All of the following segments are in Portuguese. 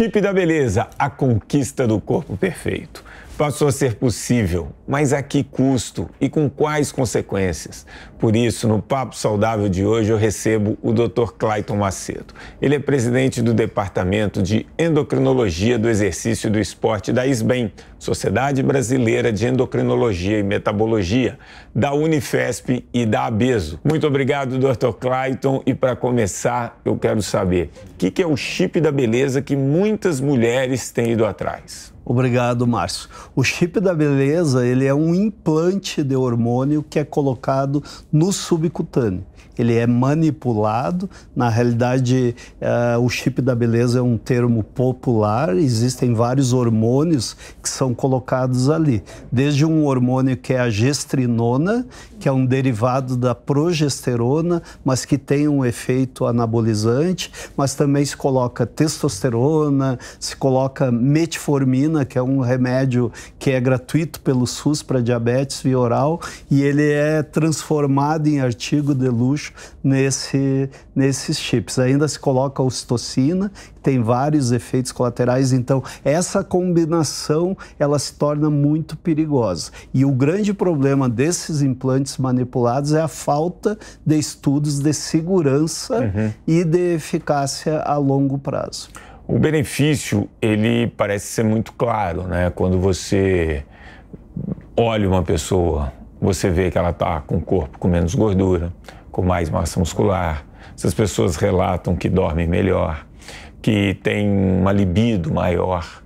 chip da beleza, a conquista do corpo perfeito passou a ser possível, mas a que custo e com quais consequências? Por isso, no Papo Saudável de hoje, eu recebo o Dr. Clayton Macedo. Ele é presidente do Departamento de Endocrinologia do Exercício e do Esporte da ISBEM, Sociedade Brasileira de Endocrinologia e Metabologia, da Unifesp e da ABESO. Muito obrigado, Dr. Clayton. E para começar, eu quero saber o que é o chip da beleza que muitas mulheres têm ido atrás? Obrigado, Márcio. O chip da beleza ele é um implante de hormônio que é colocado no subcutâneo ele é manipulado. Na realidade, uh, o chip da beleza é um termo popular, existem vários hormônios que são colocados ali. Desde um hormônio que é a gestrinona, que é um derivado da progesterona, mas que tem um efeito anabolizante, mas também se coloca testosterona, se coloca metformina, que é um remédio que é gratuito pelo SUS para diabetes via oral, e ele é transformado em artigo de luxo luxo nesse, nesses chips. Ainda se coloca ocitocina, tem vários efeitos colaterais, então essa combinação ela se torna muito perigosa. E o grande problema desses implantes manipulados é a falta de estudos de segurança uhum. e de eficácia a longo prazo. O benefício, ele parece ser muito claro, né? Quando você olha uma pessoa, você vê que ela está com o corpo com menos gordura, com mais massa muscular. Essas pessoas relatam que dormem melhor, que têm uma libido maior.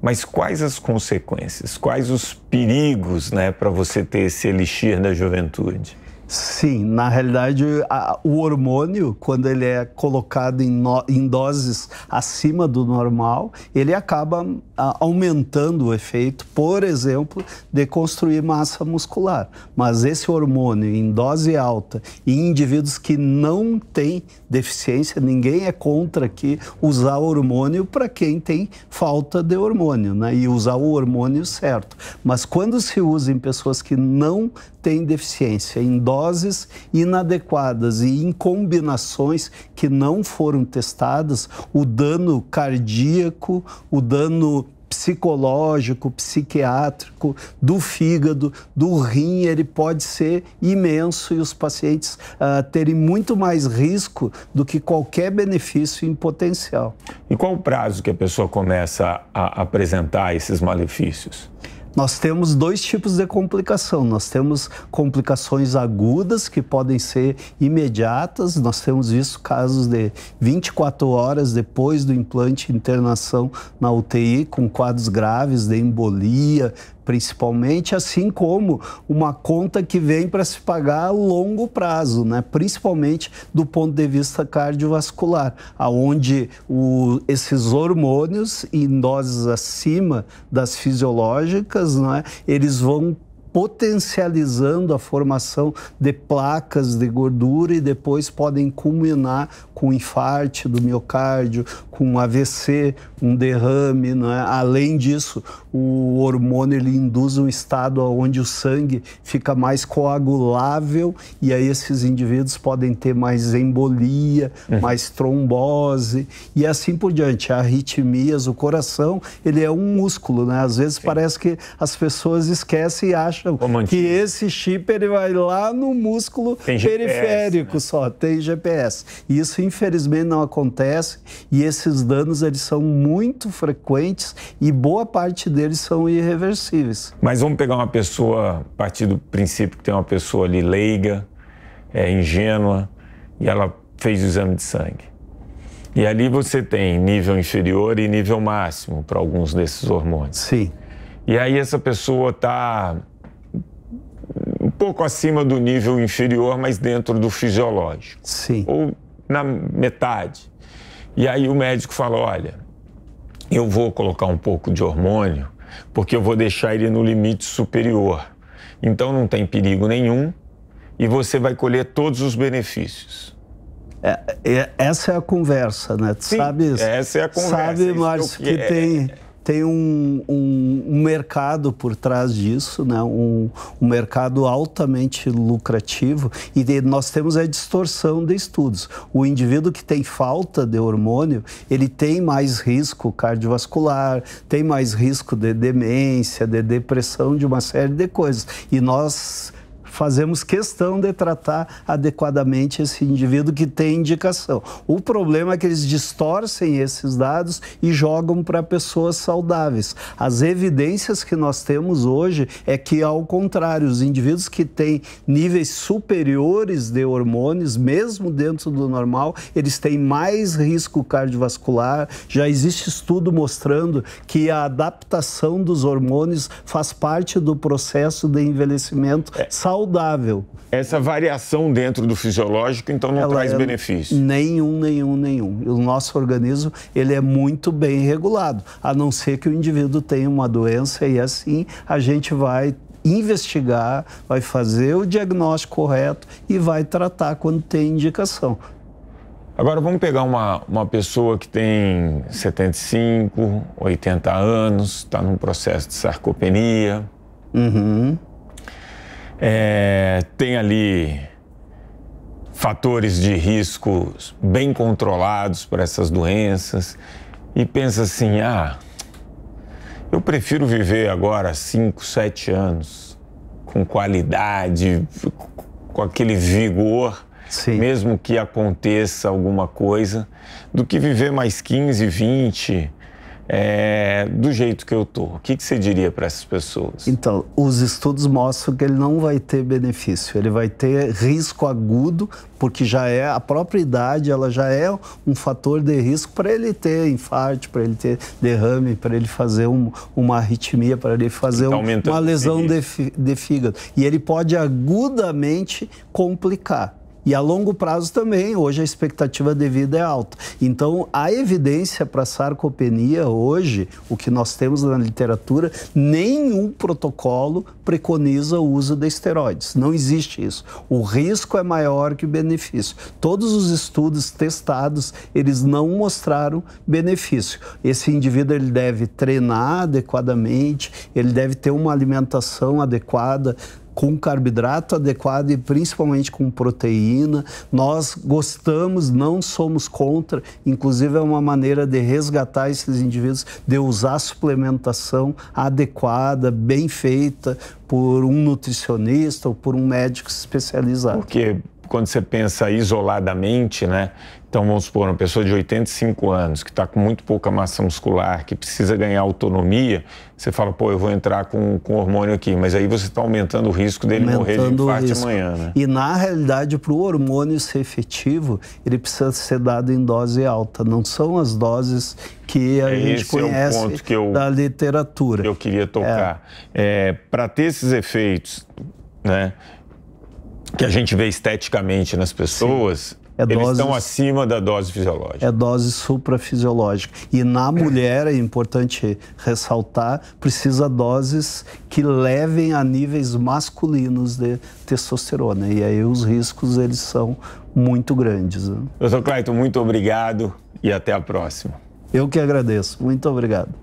Mas quais as consequências? Quais os perigos né, para você ter esse elixir da juventude? Sim, na realidade, a, o hormônio, quando ele é colocado em, no, em, doses acima do normal, ele acaba a, aumentando o efeito, por exemplo, de construir massa muscular. Mas esse hormônio em dose alta e em indivíduos que não têm deficiência, ninguém é contra que usar hormônio para quem tem falta de hormônio, né? E usar o hormônio certo. Mas quando se usa em pessoas que não têm deficiência, em dose doses inadequadas e em combinações que não foram testadas, o dano cardíaco, o dano psicológico, psiquiátrico, do fígado, do rim, ele pode ser imenso e os pacientes uh, terem muito mais risco do que qualquer benefício em potencial. E qual o prazo que a pessoa começa a apresentar esses malefícios? Nós temos dois tipos de complicação. Nós temos complicações agudas, que podem ser imediatas. Nós temos visto casos de 24 horas depois do implante internação na UTI, com quadros graves de embolia, principalmente, assim como uma conta que vem para se pagar a longo prazo, né? principalmente do ponto de vista cardiovascular, aonde esses hormônios em doses acima das fisiológicas, né? eles vão potencializando a formação de placas de gordura e depois podem culminar com infarto do miocárdio, com AVC, um derrame. Né? Além disso, o hormônio ele induz um estado onde o sangue fica mais coagulável e aí esses indivíduos podem ter mais embolia, uhum. mais trombose e assim por diante. Arritmias, o coração, ele é um músculo. Né? Às vezes Sim. parece que as pessoas esquecem e acham acham Como que esse chip ele vai lá no músculo periférico né? só, tem GPS. Isso infelizmente não acontece e esses danos eles são muito frequentes e boa parte deles são irreversíveis. Mas vamos pegar uma pessoa, a partir do princípio que tem uma pessoa ali leiga, é, ingênua, e ela fez o exame de sangue. E ali você tem nível inferior e nível máximo para alguns desses hormônios. Sim. E aí essa pessoa está pouco acima do nível inferior, mas dentro do fisiológico. Sim. Ou na metade. E aí o médico fala: olha, eu vou colocar um pouco de hormônio, porque eu vou deixar ele no limite superior. Então não tem perigo nenhum e você vai colher todos os benefícios. É, é essa é a conversa, né? Tu Sim, sabes, essa é a conversa. Sabe, Márcio, que, que é, tem é, tem um, um, um, mercado por trás disso, né? Um, um, mercado altamente lucrativo, e nós temos a distorção de estudos. O indivíduo que tem falta de hormônio, ele tem mais risco cardiovascular, tem mais risco de demência, de depressão, de uma série de coisas. E nós fazemos questão de tratar adequadamente esse indivíduo que tem indicação. O problema é que eles distorcem esses dados e jogam para pessoas saudáveis. As evidências que nós temos hoje é que, ao contrário, os indivíduos que têm níveis superiores de hormônios, mesmo dentro do normal, eles têm mais risco cardiovascular. Já existe estudo mostrando que a adaptação dos hormônios faz parte do processo de envelhecimento é. saudável saudável. Essa variação dentro do fisiológico, então, não Ela traz é benefício? Nenhum, nenhum, nenhum. O nosso organismo, ele é muito bem regulado, a não ser que o indivíduo tenha uma doença e assim a gente vai investigar, vai fazer o diagnóstico correto e vai tratar quando tem indicação. Agora vamos pegar uma, uma pessoa que tem 75, 80 anos, está num processo de sarcopenia. Uhum. É, tem ali fatores de risco bem controlados para essas doenças e pensa assim: ah, eu prefiro viver agora 5, 7 anos com qualidade, com aquele vigor, Sim. mesmo que aconteça alguma coisa, do que viver mais 15, 20, é, do jeito que eu tô. O que, que você diria para essas pessoas? Então, os estudos mostram que ele não vai ter benefício, ele vai ter risco agudo, porque já é a própria idade, ela já é um fator de risco para ele ter infarto, para ele ter derrame, para ele fazer um, uma arritmia, para ele fazer então, um, uma lesão de, de fígado. E ele pode agudamente complicar. E a longo prazo também, hoje a expectativa de vida é alta. Então, a evidência para sarcopenia hoje, o que nós temos na literatura, nenhum protocolo preconiza o uso de esteroides. Não existe isso. O risco é maior que o benefício. Todos os estudos testados, eles não mostraram benefício. Esse indivíduo ele deve treinar adequadamente, ele deve ter uma alimentação adequada, com carboidrato adequado e principalmente com proteína. Nós gostamos, não somos contra, inclusive é uma maneira de resgatar esses indivíduos, de usar suplementação adequada, bem feita por um nutricionista ou por um médico especializado. Porque quando você pensa isoladamente, né? Então, vamos supor, uma pessoa de 85 anos, que está com muito pouca massa muscular, que precisa ganhar autonomia, você fala, pô, eu vou entrar com, com hormônio aqui. Mas aí você está aumentando o risco dele aumentando morrer de infarto amanhã, né? E, na realidade, para o hormônio ser efetivo, ele precisa ser dado em dose alta. Não são as doses que a é, gente é conhece é ponto que eu, da literatura. Que eu queria tocar. É. É, para ter esses efeitos, né? que a gente vê esteticamente nas pessoas, é eles doses, estão acima da dose fisiológica. É dose suprafisiológica. E na mulher, é importante ressaltar, precisa doses que levem a níveis masculinos de testosterona. E aí os riscos, eles são muito grandes. Né? Doutor Clayton, muito obrigado e até a próxima. Eu que agradeço. Muito obrigado.